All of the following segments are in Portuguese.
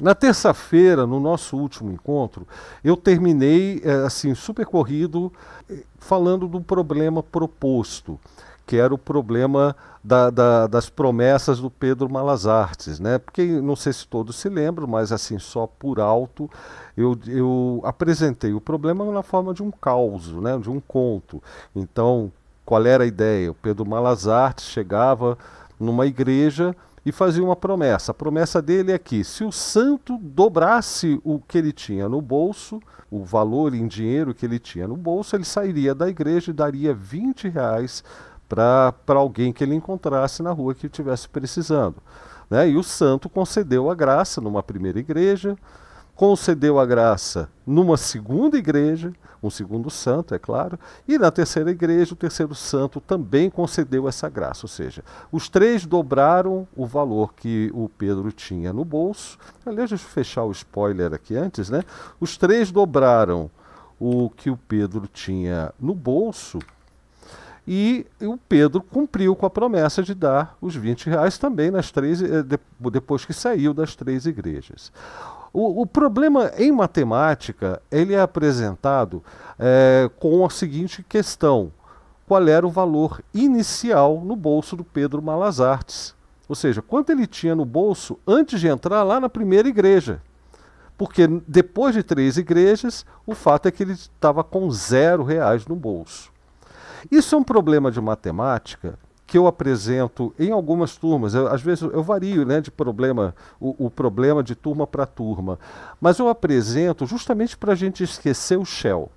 Na terça-feira, no nosso último encontro, eu terminei eh, assim super corrido eh, falando do problema proposto, que era o problema da, da, das promessas do Pedro Malazartes, né? Porque não sei se todos se lembram, mas assim só por alto eu, eu apresentei o problema na forma de um caos, né? De um conto. Então, qual era a ideia? O Pedro Malazartes chegava numa igreja e fazia uma promessa. A promessa dele é que se o santo dobrasse o que ele tinha no bolso, o valor em dinheiro que ele tinha no bolso, ele sairia da igreja e daria 20 reais para alguém que ele encontrasse na rua que estivesse precisando. Né? E o santo concedeu a graça numa primeira igreja concedeu a graça numa segunda igreja, um segundo santo, é claro, e na terceira igreja, o terceiro santo também concedeu essa graça. Ou seja, os três dobraram o valor que o Pedro tinha no bolso. Aliás, deixa eu fechar o spoiler aqui antes, né? Os três dobraram o que o Pedro tinha no bolso. E o Pedro cumpriu com a promessa de dar os 20 reais também nas três, eh, depois que saiu das três igrejas. O, o, problema em matemática ele é apresentado é, com a seguinte questão: qual era o valor inicial no bolso do Pedro Malazartes? Ou seja, quanto ele tinha no bolso antes de entrar lá na primeira igreja? Porque depois de três igrejas, o fato é que ele estava com zero reais no bolso. Isso é um problema de matemática que eu apresento em algumas turmas. Eu, às vezes eu vario né, de problema, o, o problema de turma para turma. Mas eu apresento justamente para a gente esquecer o Shell.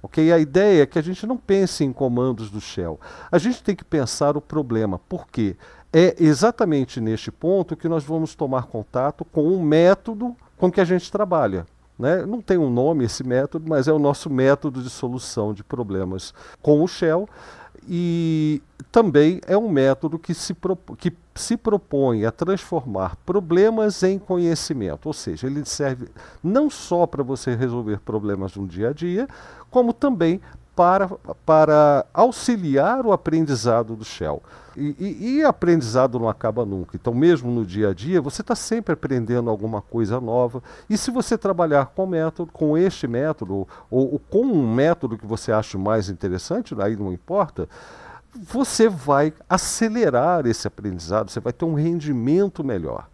Okay? A ideia é que a gente não pense em comandos do Shell. A gente tem que pensar o problema. Por quê? É exatamente neste ponto que nós vamos tomar contato com o um método com que a gente trabalha. Né? Não tem um nome esse método, mas é o nosso método de solução de problemas com o Shell. E também é um método que se, que se propõe a transformar problemas em conhecimento, ou seja, ele serve não só para você resolver problemas no dia a dia, como também para, para auxiliar o aprendizado do Shell. E, e, e, aprendizado não acaba nunca. Então, mesmo no dia a dia, você está sempre aprendendo alguma coisa nova. E se você trabalhar com método, com este método, ou, ou com um método que você acha mais interessante, aí não importa, você vai acelerar esse aprendizado, você vai ter um rendimento melhor.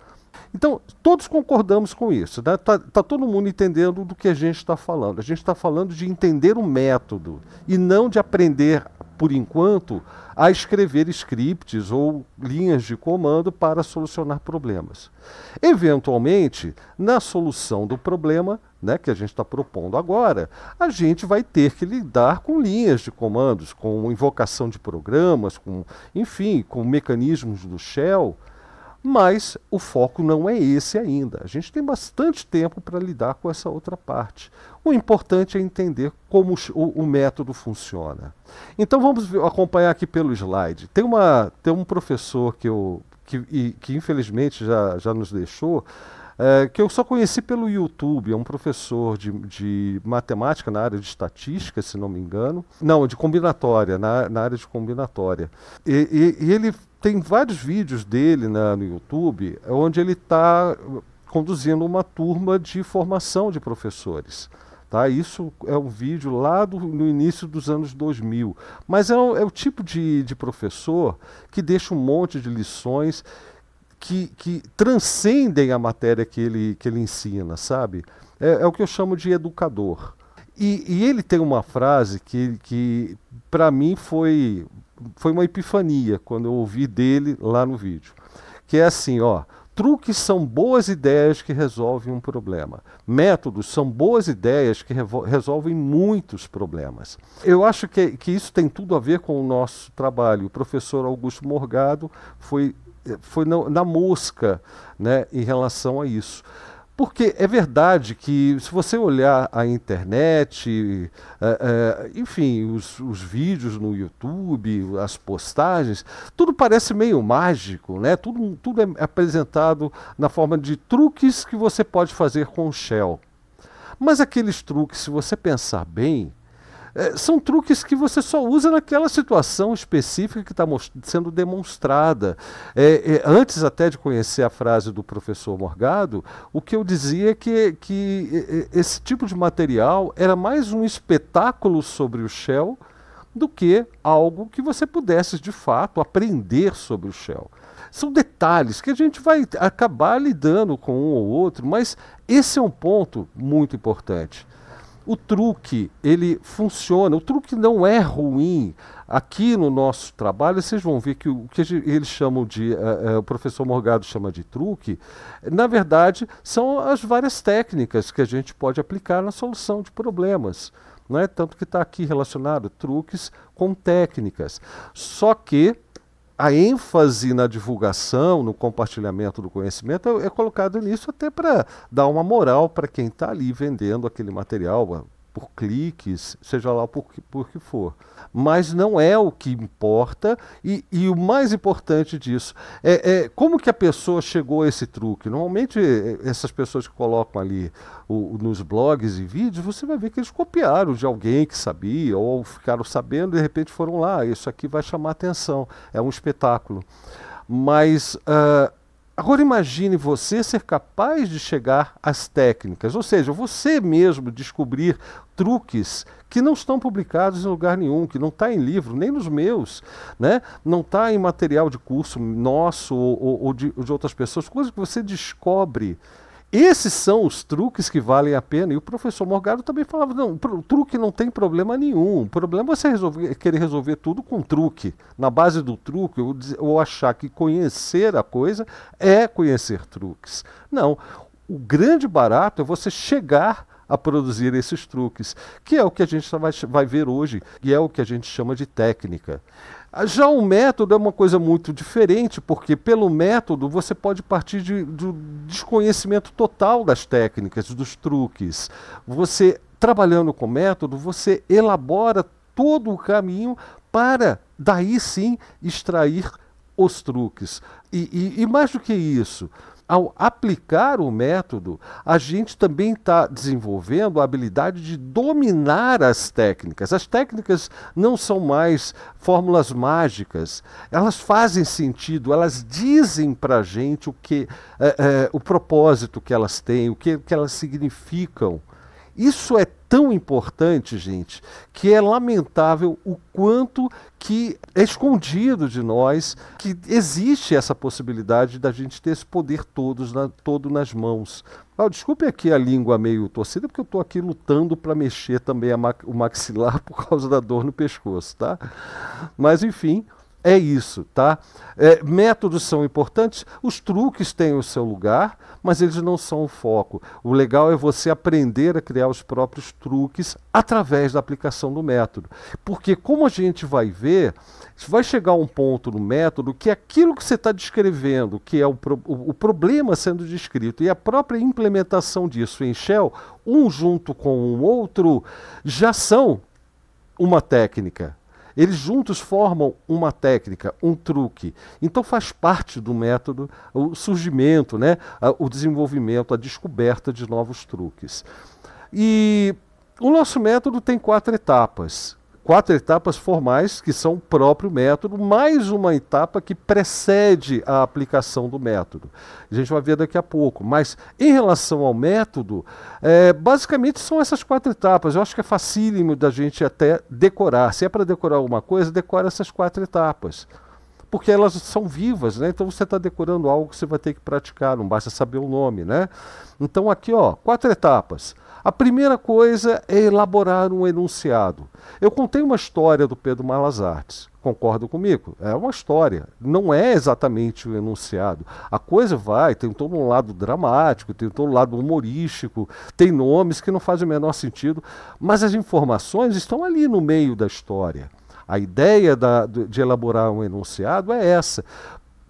Então, todos concordamos com isso, está né? Tá, tá todo mundo entendendo do que a gente está falando. A gente está falando de entender o método e não de aprender, por enquanto, a escrever scripts ou linhas de comando para solucionar problemas. Eventualmente, na solução do problema, né, que a gente está propondo agora, a gente vai ter que lidar com linhas de comandos, com invocação de programas, com, enfim, com mecanismos do shell, mas o foco não é esse ainda. A gente tem bastante tempo para lidar com essa outra parte. O importante é entender como o, o método funciona. Então vamos acompanhar aqui pelo slide. Tem, uma, tem um professor que eu que, e, que infelizmente já, já nos deixou, é, que eu só conheci pelo YouTube, é um professor de, de, matemática na área de estatística, se não me engano. Não, de combinatória, na, na área de combinatória. E, e, e, ele tem vários vídeos dele na, né, no YouTube, onde ele está uh, conduzindo uma turma de formação de professores. Tá, isso é um vídeo lá do, no início dos anos 2000. Mas é, um, é o tipo de, de professor que deixa um monte de lições que, que transcendem a matéria que ele, que ele ensina, sabe? É, é o que eu chamo de educador. E, e ele tem uma frase que, que para mim, foi, foi uma epifania quando eu ouvi dele lá no vídeo. Que é assim, ó. Truques são boas ideias que resolvem um problema. Métodos são boas ideias que resolvem muitos problemas. Eu acho que, que isso tem tudo a ver com o nosso trabalho. O professor Augusto Morgado foi foi na, na mosca né, em relação a isso. Porque é verdade que, se você olhar a internet, é, é, enfim, os, os, vídeos no YouTube, as postagens, tudo parece meio mágico, né? Tudo, tudo é apresentado na forma de truques que você pode fazer com o Shell. Mas aqueles truques, se você pensar bem, é, são truques que você só usa naquela situação específica que está sendo demonstrada. É, é, antes até de conhecer a frase do professor Morgado, o que eu dizia é que, que esse tipo de material era mais um espetáculo sobre o Shell do que algo que você pudesse de fato aprender sobre o Shell. São detalhes que a gente vai acabar lidando com um ou outro, mas esse é um ponto muito importante. O truque, ele funciona. O truque não é ruim. Aqui no nosso trabalho, vocês vão ver que o que eles chamam de, uh, uh, o professor Morgado chama de truque, na verdade, são as várias técnicas que a gente pode aplicar na solução de problemas. é Tanto que está aqui relacionado truques com técnicas. Só que a ênfase na divulgação, no compartilhamento do conhecimento é, é colocado nisso até para dar uma moral para quem está ali vendendo aquele material, por cliques, seja lá por que, por que for. Mas não é o que importa e, e o mais importante disso é, é, como que a pessoa chegou a esse truque. Normalmente é, essas pessoas que colocam ali o, nos blogs e vídeos, você vai ver que eles copiaram de alguém que sabia ou ficaram sabendo e de repente foram lá. Ah, isso aqui vai chamar atenção. É um espetáculo. Mas uh, Agora imagine você ser capaz de chegar às técnicas, ou seja, você mesmo descobrir truques que não estão publicados em lugar nenhum, que não está em livro, nem nos meus, né? não está em material de curso nosso ou, ou, ou, de, ou de outras pessoas, coisas que você descobre esses são os truques que valem a pena. E o professor Morgado também falava: não, o truque não tem problema nenhum. O problema é você resolver, é querer resolver tudo com truque. Na base do truque, ou, ou achar que conhecer a coisa é conhecer truques. Não. O grande barato é você chegar a produzir esses truques, que é o que a gente vai, vai ver hoje, e é o que a gente chama de técnica. Ah, já o método é uma coisa muito diferente, porque pelo método você pode partir de, do desconhecimento total das técnicas, dos truques. Você, trabalhando com método, você elabora todo o caminho para daí sim extrair os truques. e, e, e mais do que isso, ao aplicar o método, a gente também está desenvolvendo a habilidade de dominar as técnicas. As técnicas não são mais fórmulas mágicas, elas fazem sentido, elas dizem para a gente o, que, é, é, o propósito que elas têm, o que, que elas significam. Isso é tão importante, gente, que é lamentável o quanto que é escondido de nós que existe essa possibilidade da gente ter esse poder todos na, todo nas mãos. Ah, desculpe aqui a língua meio torcida, porque eu estou aqui lutando para mexer também ma o maxilar por causa da dor no pescoço, tá? Mas enfim, é isso, tá? É, métodos são importantes, os truques têm o seu lugar, mas eles não são o foco. O legal é você aprender a criar os próprios truques através da aplicação do método. Porque, como a gente vai ver, vai chegar um ponto no método que aquilo que você está descrevendo, que é o, pro, o, o problema sendo descrito, e a própria implementação disso em Shell, um junto com o outro, já são uma técnica. Eles juntos formam uma técnica, um truque. Então faz parte do método o surgimento, né, o desenvolvimento, a descoberta de novos truques. E o nosso método tem quatro etapas quatro etapas formais que são o próprio método, mais uma etapa que precede a aplicação do método. A gente vai ver daqui a pouco. Mas em relação ao método, é, basicamente são essas quatro etapas. Eu acho que é facílimo da gente até decorar. Se é para decorar alguma coisa, decora essas quatro etapas porque elas são vivas, né? Então você está decorando algo que você vai ter que praticar, não basta saber o nome, né? Então aqui, ó, quatro etapas. A primeira coisa é elaborar um enunciado. Eu contei uma história do Pedro Malas Artes. Concorda comigo? É uma história, não é exatamente o enunciado. A coisa vai, tem todo um lado dramático, tem todo um lado humorístico, tem nomes que não fazem o menor sentido, mas as informações estão ali no meio da história. A ideia da, de elaborar um enunciado é essa: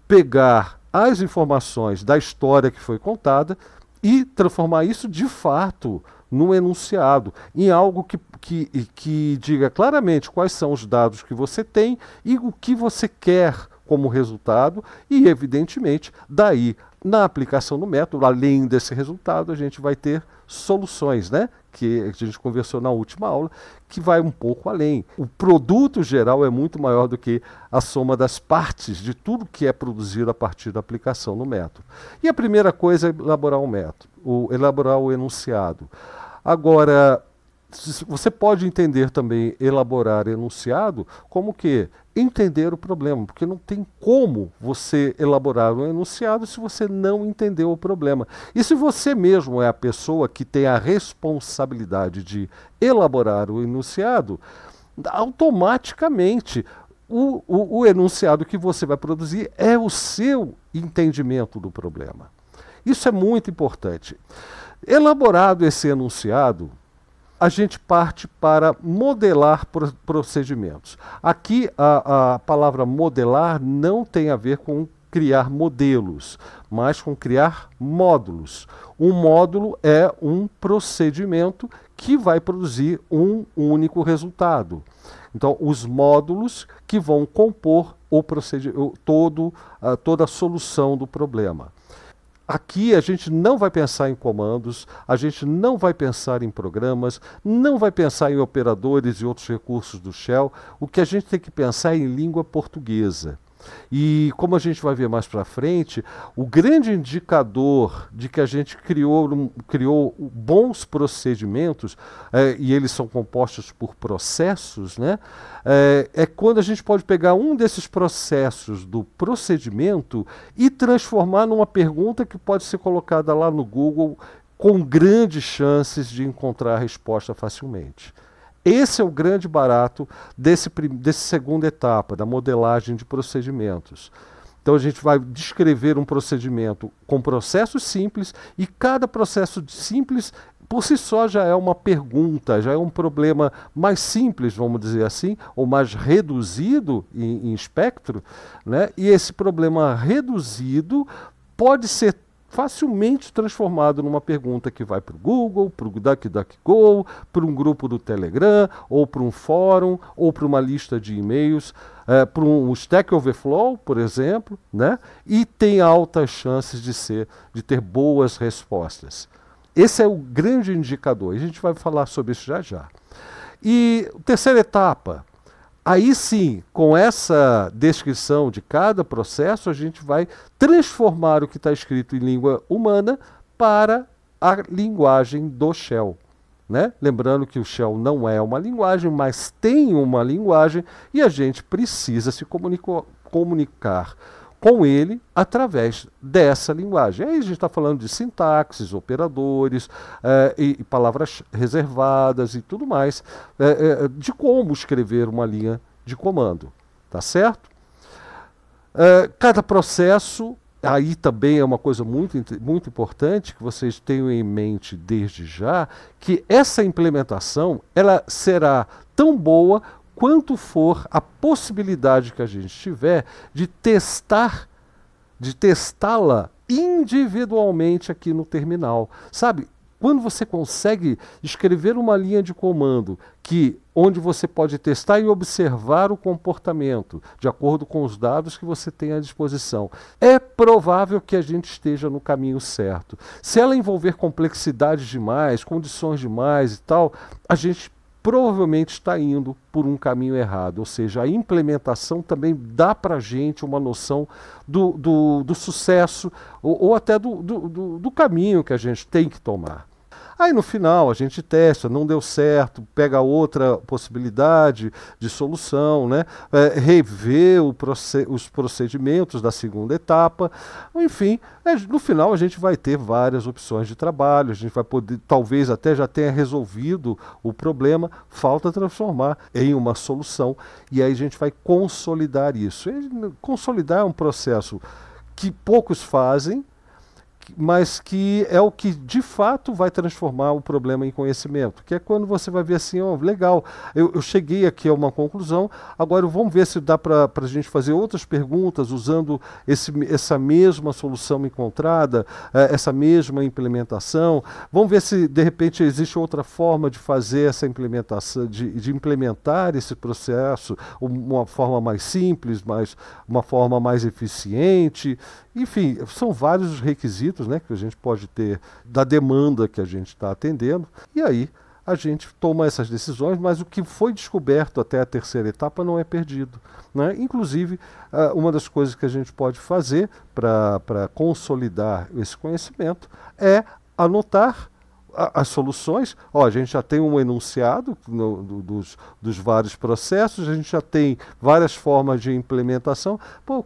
pegar as informações da história que foi contada e transformar isso de fato num enunciado, em algo que, que, que diga claramente quais são os dados que você tem e o que você quer como resultado, e evidentemente, daí na aplicação do método, além desse resultado, a gente vai ter soluções, né? que a gente conversou na última aula, que vai um pouco além. O produto geral é muito maior do que a soma das partes de tudo que é produzido a partir da aplicação do método. E a primeira coisa é elaborar um método, o, elaborar o enunciado. Agora, você pode entender também elaborar enunciado como que entender o problema, porque não tem como você elaborar um enunciado se você não entendeu o problema. E se você mesmo é a pessoa que tem a responsabilidade de elaborar o enunciado, automaticamente o, o, o enunciado que você vai produzir é o seu entendimento do problema. Isso é muito importante. Elaborado esse enunciado, a gente parte para modelar procedimentos. Aqui a, a palavra modelar não tem a ver com criar modelos, mas com criar módulos. Um módulo é um procedimento que vai produzir um único resultado. Então, os módulos que vão compor o procedimento, todo, uh, toda a solução do problema. Aqui a gente não vai pensar em comandos, a gente não vai pensar em programas, não vai pensar em operadores e outros recursos do Shell. O que a gente tem que pensar é em língua portuguesa. E como a gente vai ver mais para frente, o grande indicador de que a gente criou, criou bons procedimentos, é, e eles são compostos por processos, né, é, é quando a gente pode pegar um desses processos do procedimento e transformar numa pergunta que pode ser colocada lá no Google com grandes chances de encontrar a resposta facilmente. Esse é o grande barato desse, desse segunda etapa, da modelagem de procedimentos. Então a gente vai descrever um procedimento com processos simples e cada processo simples por si só já é uma pergunta, já é um problema mais simples, vamos dizer assim, ou mais reduzido em, em espectro, né? e esse problema reduzido pode ser facilmente transformado numa pergunta que vai para o Google, para o DuckDuckGo, para um grupo do Telegram, ou para um fórum, ou para uma lista de e-mails, é, para um Stack Overflow, por exemplo, né? e tem altas chances de, ser, de ter boas respostas. Esse é o grande indicador, e a gente vai falar sobre isso já já. E terceira etapa, Aí sim, com essa descrição de cada processo, a gente vai transformar o que está escrito em língua humana para a linguagem do Shell. Né? Lembrando que o Shell não é uma linguagem, mas tem uma linguagem e a gente precisa se comunicar com ele através dessa linguagem. Aí a gente está falando de sintaxes, operadores eh, e, e, palavras reservadas e tudo mais, eh, eh, de como escrever uma linha de comando, tá certo? cada processo, aí também é uma coisa muito, muito importante que vocês tenham em mente desde já, que essa implementação ela será tão boa quanto for a possibilidade que a gente tiver de testar, de testá-la individualmente aqui no terminal. Sabe? Quando você consegue escrever uma linha de comando que onde você pode testar e observar o comportamento de acordo com os dados que você tem à disposição, é provável que a gente esteja no caminho certo. Se ela envolver complexidade demais, condições demais e tal, a gente provavelmente está indo por um caminho errado. Ou seja, a implementação também dá para a gente uma noção do, do, do sucesso ou, ou até do, do, do caminho que a gente tem que tomar. Aí no final a gente testa, não deu certo, pega outra possibilidade de solução, né? É, os procedimentos da segunda etapa. Enfim, é, no final a gente vai ter várias opções de trabalho, a gente vai poder, talvez até já tenha resolvido o problema, falta transformar em uma solução e aí a gente vai consolidar isso. E consolidar é um processo que poucos fazem, mas que é o que de fato vai transformar o problema em conhecimento, que é quando você vai ver assim, oh, legal, eu, eu cheguei aqui a uma conclusão, agora vamos ver se dá para a gente fazer outras perguntas usando esse, essa mesma solução encontrada, eh, essa mesma implementação, vamos ver se de repente existe outra forma de fazer essa implementação, de, de implementar esse processo, uma forma mais simples, mais, uma forma mais eficiente, enfim, são vários requisitos efeitos né, que a gente pode ter da demanda que a gente está atendendo. E aí a gente toma essas decisões, mas o que foi descoberto até a terceira etapa não é perdido. Né? Inclusive, ah, uma das coisas que a gente pode fazer para consolidar esse conhecimento é anotar as soluções, ó, a gente já tem um enunciado no, do, dos, dos vários processos, a gente já tem várias formas de implementação. Pô,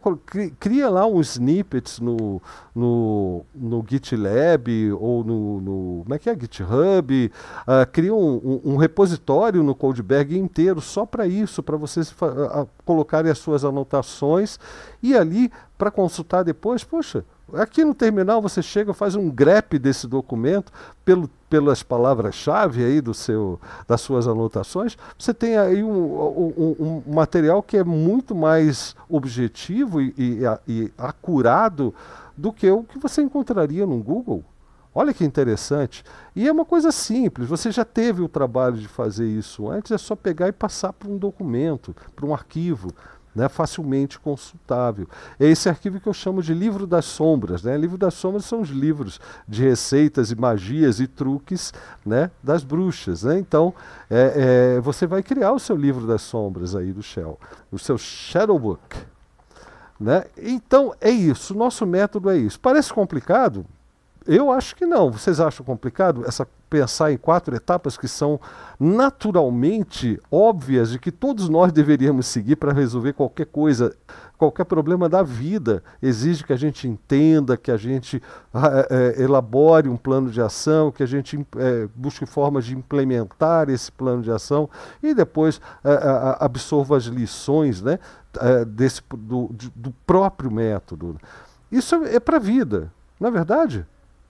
cria lá um snippets no, no, no GitLab ou no, no, Como é que é? GitHub. Uh, cria um, um, um, repositório no Codeberg inteiro só para isso, para vocês a, colocarem as suas anotações e ali para consultar depois. Poxa, aqui no terminal você chega, faz um grep desse documento pelo pelas palavras-chave aí do seu, das suas anotações, você tem aí um, um, um material que é muito mais objetivo e, e, e acurado do que o que você encontraria no Google. Olha que interessante. E é uma coisa simples, você já teve o trabalho de fazer isso antes, é só pegar e passar para um documento, para um arquivo, né, facilmente consultável. É esse arquivo que eu chamo de livro das sombras. Né? Livro das sombras são os livros de receitas e magias e truques né, das bruxas. Né? Então, é, é, você vai criar o seu livro das sombras aí do Shell, o seu Shadow Book. Né? Então, é isso. Nosso método é isso. Parece complicado? Eu acho que não. Vocês acham complicado essa pensar em quatro etapas que são naturalmente óbvias e que todos nós deveríamos seguir para resolver qualquer coisa, qualquer problema da vida. Exige que a gente entenda, que a gente ah, é, é, elabore um plano de ação, que a gente é, busque formas de implementar esse plano de ação e depois é, é, absorva as lições né, desse, do, do próprio método. Isso é para a vida, não é verdade?